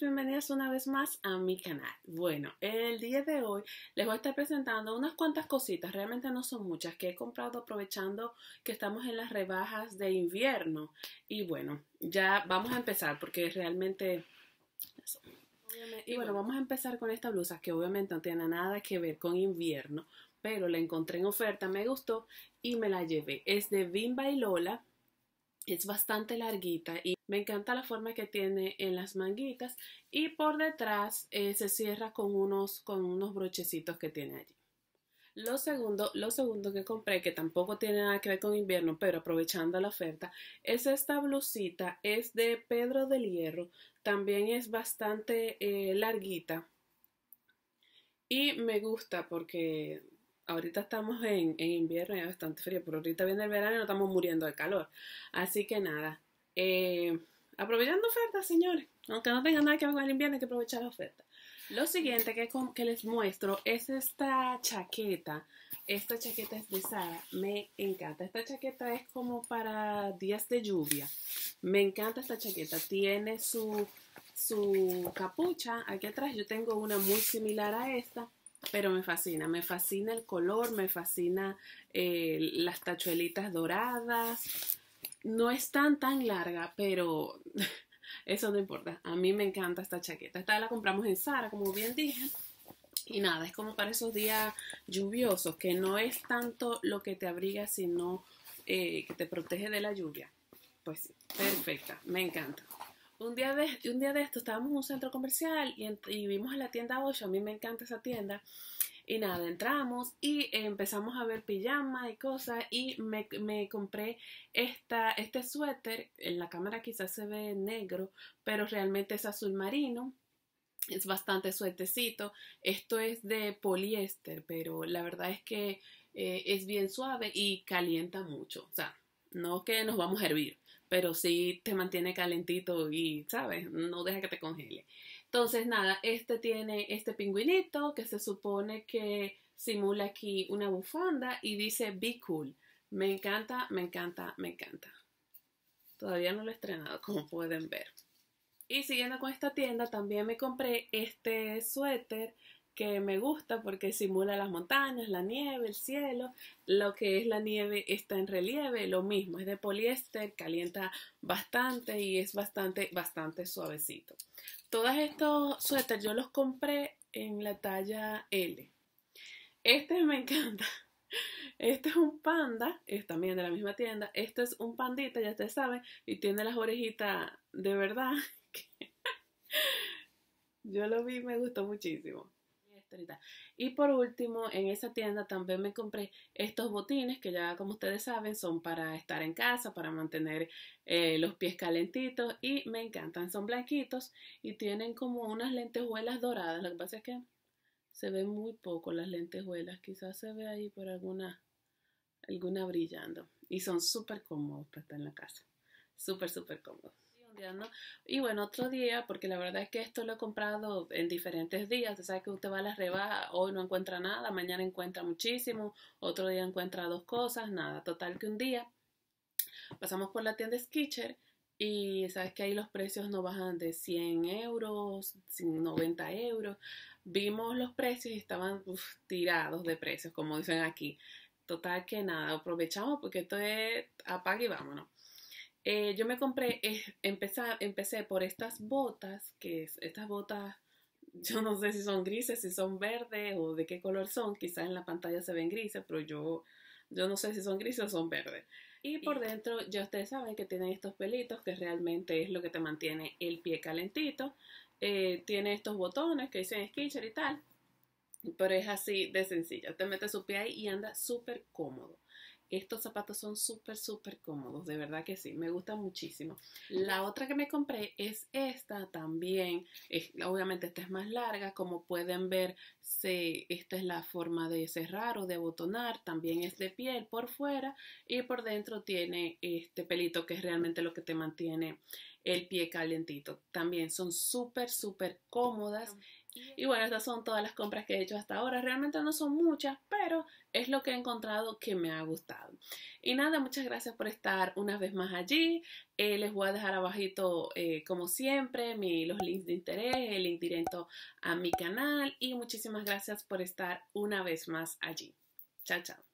bienvenidas una vez más a mi canal. Bueno, el día de hoy les voy a estar presentando unas cuantas cositas, realmente no son muchas, que he comprado aprovechando que estamos en las rebajas de invierno. Y bueno, ya vamos a empezar porque realmente... Y bueno, vamos a empezar con esta blusa que obviamente no tiene nada que ver con invierno, pero la encontré en oferta, me gustó y me la llevé. Es de Bimba y Lola es bastante larguita y me encanta la forma que tiene en las manguitas y por detrás eh, se cierra con unos, con unos brochecitos que tiene allí. Lo segundo, lo segundo que compré, que tampoco tiene nada que ver con invierno, pero aprovechando la oferta, es esta blusita, es de Pedro del Hierro, también es bastante eh, larguita y me gusta porque ahorita estamos en, invierno y es bastante frío, pero ahorita viene el verano y no estamos muriendo de calor. Así que nada, eh, aprovechando ofertas, señores. Aunque no tengan nada que ver con el invierno, hay que aprovechar la oferta. Lo siguiente que, que les muestro es esta chaqueta. Esta chaqueta es de Me encanta. Esta chaqueta es como para días de lluvia. Me encanta esta chaqueta. Tiene su, su capucha aquí atrás. Yo tengo una muy similar a esta pero me fascina, me fascina el color, me fascina eh, las tachuelitas doradas. No es tan tan larga, pero eso no importa. A mí me encanta esta chaqueta. Esta la compramos en Sara, como bien dije. Y nada, es como para esos días lluviosos, que no es tanto lo que te abriga, sino eh, que te protege de la lluvia. Pues perfecta, me encanta un día de, un día de esto estábamos en un centro comercial y, vimos la tienda 8, a mí me encanta esa tienda. Y nada, entramos y empezamos a ver pijama y cosas y me, compré este suéter, en la cámara quizás se ve negro, pero realmente es azul marino. Es bastante suetecito Esto es de poliéster, pero la verdad es que eh, es bien suave y calienta mucho. O sea, no que nos vamos a hervir, pero sí te mantiene calentito y, ¿sabes? No deja que te congele. Entonces, nada, este tiene este pingüinito que se supone que simula aquí una bufanda y dice Be cool. Me encanta, me encanta, me encanta. Todavía no lo he estrenado, como pueden ver. Y siguiendo con esta tienda, también me compré este suéter que me gusta porque simula las montañas, la nieve, el cielo, lo que es la nieve está en relieve, lo mismo, es de poliéster, calienta bastante y es bastante, bastante suavecito. Todas estos suéteres yo los compré en la talla L. Este me encanta. Este es un panda, es también de la misma tienda. Este es un pandita, ya ustedes saben, y tiene las orejitas de verdad. yo lo vi, me gustó muchísimo y por último, en esa tienda también me compré estos botines que ya como ustedes saben son para estar en casa, para mantener eh, los pies calentitos y me encantan. Son blanquitos y tienen como unas lentejuelas doradas. Lo que pasa es que se ven muy poco las lentejuelas. Quizás se ve ahí por alguna, alguna brillando. Y son súper cómodos para estar en la casa. Súper, súper cómodos. Y bueno, otro día, porque la verdad es que esto lo he comprado en diferentes días. sabes que usted va a la rebaja, hoy no encuentra nada, mañana encuentra muchísimo, otro día encuentra dos cosas, nada. Total que un día pasamos por la tienda Skitcher y sabes que ahí los precios no bajan de 100 euros, 90 euros. Vimos los precios y estaban tirados de precios, como dicen aquí. Total que nada, aprovechamos porque esto es apague y vámonos. Eh, yo me compré, eh, empecé, por estas botas, que estas botas, yo no sé si son grises, si son verdes o de qué color son, quizás en la pantalla se ven grises, pero yo, yo no sé si son grises o son verdes. Y por dentro ya ustedes saben que tienen estos pelitos, que realmente es lo que te mantiene el pie calentito. Eh, tiene estos botones que dicen Skitcher y tal, pero es así de sencillo. Te metes su pie ahí y anda súper cómodo. Estos zapatos son súper, súper cómodos, de verdad que sí, me gustan muchísimo. La otra que me compré es esta también, obviamente esta es más larga, como pueden ver, esta es la forma de cerrar o de botonar, también es de piel por fuera y por dentro tiene este pelito que es realmente lo que te mantiene el pie calientito. También son súper, súper cómodas. Y bueno, estas son todas las compras que he hecho hasta ahora. Realmente no son muchas, pero es lo que he encontrado que me ha gustado. Y nada, muchas gracias por estar una vez más allí. Eh, les voy a dejar abajito, eh, como siempre, los links de interés, el link directo a mi canal. Y muchísimas gracias por estar una vez más allí. Chao, chao.